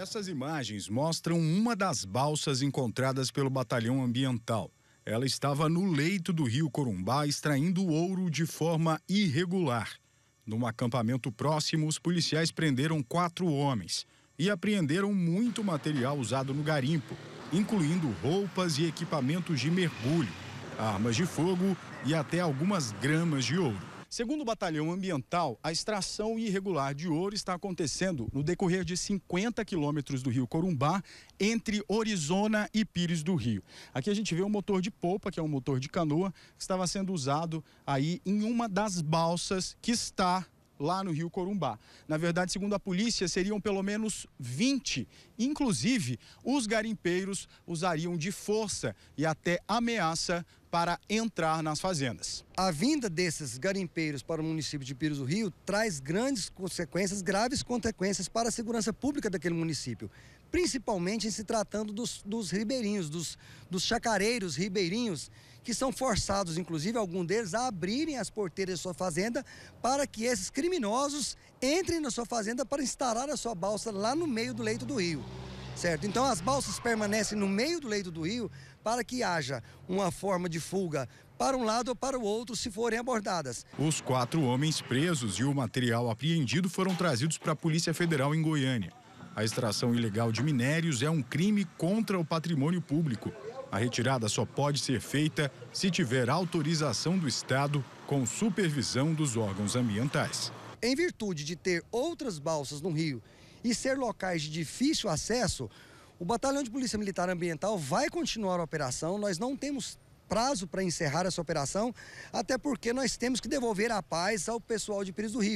Essas imagens mostram uma das balsas encontradas pelo batalhão ambiental. Ela estava no leito do rio Corumbá extraindo ouro de forma irregular. Num acampamento próximo, os policiais prenderam quatro homens e apreenderam muito material usado no garimpo, incluindo roupas e equipamentos de mergulho, armas de fogo e até algumas gramas de ouro. Segundo o Batalhão Ambiental, a extração irregular de ouro está acontecendo no decorrer de 50 quilômetros do rio Corumbá, entre Orizona e Pires do Rio. Aqui a gente vê um motor de polpa, que é um motor de canoa, que estava sendo usado aí em uma das balsas que está lá no Rio Corumbá. Na verdade, segundo a polícia, seriam pelo menos 20. Inclusive, os garimpeiros usariam de força e até ameaça para entrar nas fazendas. A vinda desses garimpeiros para o município de Pires do Rio traz grandes consequências, graves consequências para a segurança pública daquele município, principalmente em se tratando dos, dos ribeirinhos, dos, dos chacareiros ribeirinhos, que são forçados, inclusive algum deles, a abrirem as porteiras de sua fazenda para que esses criminosos entrem na sua fazenda para instalar a sua balsa lá no meio do leito do rio certo? Então as balsas permanecem no meio do leito do rio para que haja uma forma de fuga para um lado ou para o outro se forem abordadas. Os quatro homens presos e o material apreendido foram trazidos para a Polícia Federal em Goiânia. A extração ilegal de minérios é um crime contra o patrimônio público. A retirada só pode ser feita se tiver autorização do Estado com supervisão dos órgãos ambientais. Em virtude de ter outras balsas no rio e ser locais de difícil acesso, o Batalhão de Polícia Militar Ambiental vai continuar a operação. Nós não temos prazo para encerrar essa operação, até porque nós temos que devolver a paz ao pessoal de Pires do Rio.